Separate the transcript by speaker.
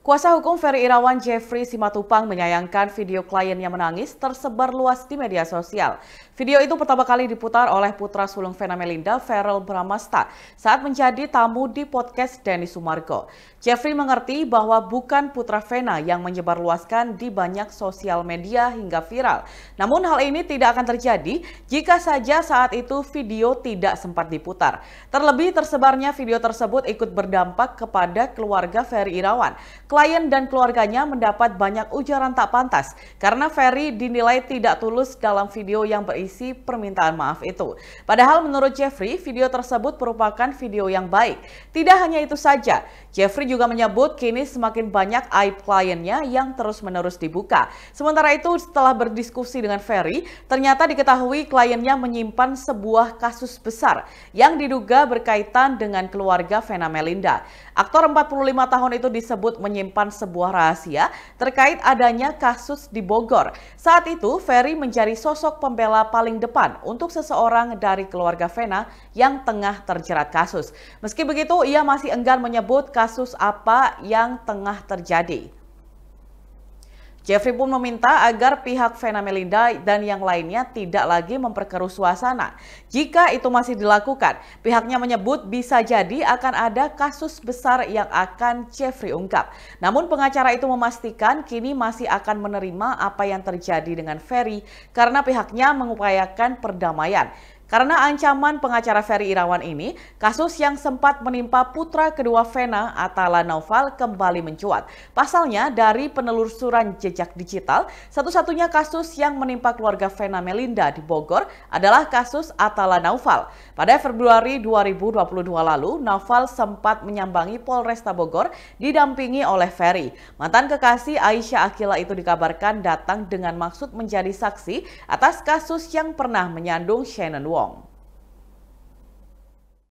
Speaker 1: Kuasa hukum Ferry Irawan Jeffrey Simatupang menyayangkan video klien yang menangis tersebar luas di media sosial. Video itu pertama kali diputar oleh putra sulung Vena Melinda, Ferel Bramasta, saat menjadi tamu di podcast Denny Sumargo. Jeffrey mengerti bahwa bukan putra Vena yang menyebarluaskan di banyak sosial media hingga viral. Namun hal ini tidak akan terjadi jika saja saat itu video tidak sempat diputar. Terlebih tersebarnya video tersebut ikut berdampak kepada keluarga Ferry Irawan Klien dan keluarganya mendapat banyak ujaran tak pantas karena Ferry dinilai tidak tulus dalam video yang berisi permintaan maaf itu. Padahal menurut Jeffrey, video tersebut merupakan video yang baik. Tidak hanya itu saja, Jeffrey juga menyebut kini semakin banyak aib kliennya yang terus-menerus dibuka. Sementara itu setelah berdiskusi dengan Ferry, ternyata diketahui kliennya menyimpan sebuah kasus besar yang diduga berkaitan dengan keluarga Vena Melinda. Aktor 45 tahun itu disebut menyimpan menyimpan sebuah rahasia terkait adanya kasus di Bogor. Saat itu, Ferry mencari sosok pembela paling depan untuk seseorang dari keluarga Vena yang tengah terjerat kasus. Meski begitu, ia masih enggan menyebut kasus apa yang tengah terjadi. Jeffrey pun meminta agar pihak Vena Melinda dan yang lainnya tidak lagi memperkeruh suasana. Jika itu masih dilakukan, pihaknya menyebut bisa jadi akan ada kasus besar yang akan Jeffrey ungkap. Namun pengacara itu memastikan kini masih akan menerima apa yang terjadi dengan Ferry karena pihaknya mengupayakan perdamaian. Karena ancaman pengacara Ferry Irawan ini, kasus yang sempat menimpa putra kedua Vena Atala Naufal kembali mencuat. Pasalnya, dari penelusuran jejak digital, satu-satunya kasus yang menimpa keluarga Vena Melinda di Bogor adalah kasus Atala Naufal. Pada Februari 2022 lalu, Naufal sempat menyambangi Polresta Bogor didampingi oleh Ferry. Mantan kekasih Aisyah Akila itu dikabarkan datang dengan maksud menjadi saksi atas kasus yang pernah menyandung Shannon Wong. 往